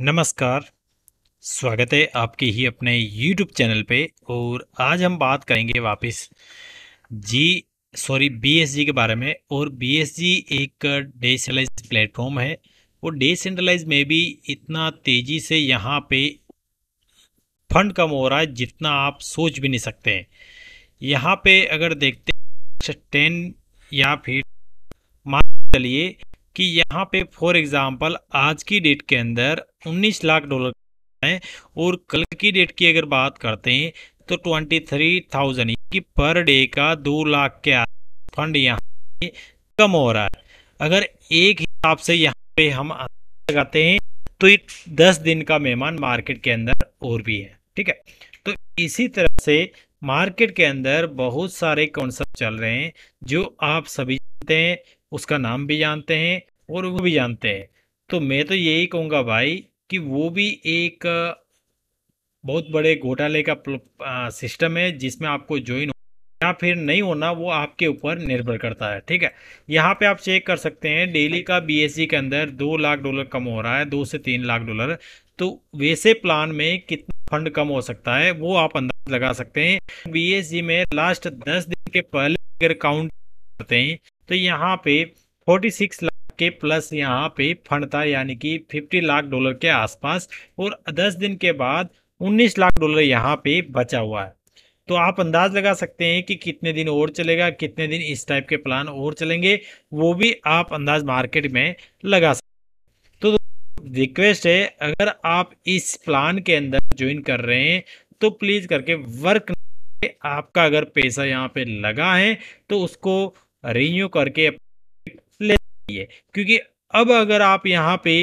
नमस्कार स्वागत है आपके ही अपने YouTube चैनल पे और आज हम बात करेंगे वापस जी सॉरी BSG के बारे में और बी एक डेसेंट्रलाइज प्लेटफॉर्म है और डेसेंट्रलाइज में भी इतना तेज़ी से यहाँ पे फंड कम हो रहा है जितना आप सोच भी नहीं सकते हैं यहाँ पे अगर देखते टेन या फिर मान चलिए कि यहाँ पे फॉर एग्ज़ाम्पल आज की डेट के अंदर 19 लाख डॉलर हैं और कल की डेट की अगर बात करते हैं तो 23,000 कि पर डे का दो लाख के फंड यहाँ कम हो रहा है अगर एक हिसाब से यहाँ पे हम लगाते हैं तो ये दस दिन का मेहमान मार्केट के अंदर और भी है ठीक है तो इसी तरह से मार्केट के अंदर बहुत सारे कॉन्सेप्ट चल रहे हैं जो आप सभी जानते हैं उसका नाम भी जानते हैं और वो भी जानते हैं तो मैं तो यही कहूँगा भाई कि वो भी एक बहुत बड़े घोटाले का सिस्टम है जिसमें आपको ज्वाइन या फिर नहीं होना वो आपके ऊपर निर्भर करता है ठीक है यहाँ पे आप चेक कर सकते हैं डेली का बी के अंदर दो लाख डॉलर कम हो रहा है दो से तीन लाख डॉलर तो वैसे प्लान में कितना फंड कम हो सकता है वो आप अंदाज लगा सकते हैं बी में लास्ट दस दिन के पहले अगर काउंट करते हैं तो यहाँ पे 46 लाख के प्लस यहाँ पे फंड था यानी कि 50 लाख डॉलर के आसपास और 10 दिन के बाद 19 लाख डॉलर यहाँ पे बचा हुआ है तो आप अंदाज लगा सकते हैं कि कितने दिन और चलेगा कितने दिन इस टाइप के प्लान और चलेंगे वो भी आप अंदाज मार्केट में लगा सकते तो रिक्वेस्ट है अगर आप इस प्लान के अंदर ज्वाइन कर रहे हैं तो प्लीज़ करके वर्क आपका अगर पैसा यहाँ पे लगा है तो उसको रिन्यू करके ले लीजिए क्योंकि अब अगर आप यहाँ पे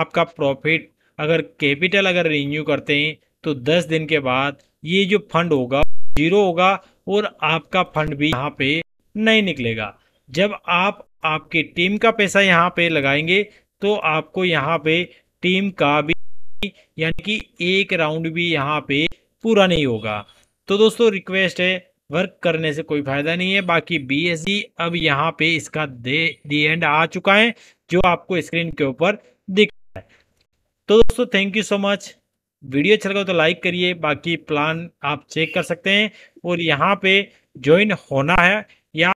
आपका प्रॉफिट अगर कैपिटल अगर रिन्यू करते हैं तो 10 दिन के बाद ये जो फंड होगा जीरो होगा और आपका फंड भी यहाँ पे नहीं निकलेगा जब आप आपके टीम का पैसा यहाँ पे लगाएंगे तो आपको यहाँ पे टीम का भी यानी कि एक राउंड भी यहाँ पे पूरा नहीं होगा तो दोस्तों रिक्वेस्ट है वर्क करने से कोई फ़ायदा नहीं है बाकी बी e अब यहाँ पे इसका दे दी एंड आ चुका है जो आपको स्क्रीन के ऊपर दिख रहा है तो दोस्तों thank you so much video अच्छा लगा तो लाइक करिए बाकी प्लान आप चेक कर सकते हैं और यहाँ पे ज्वाइन होना है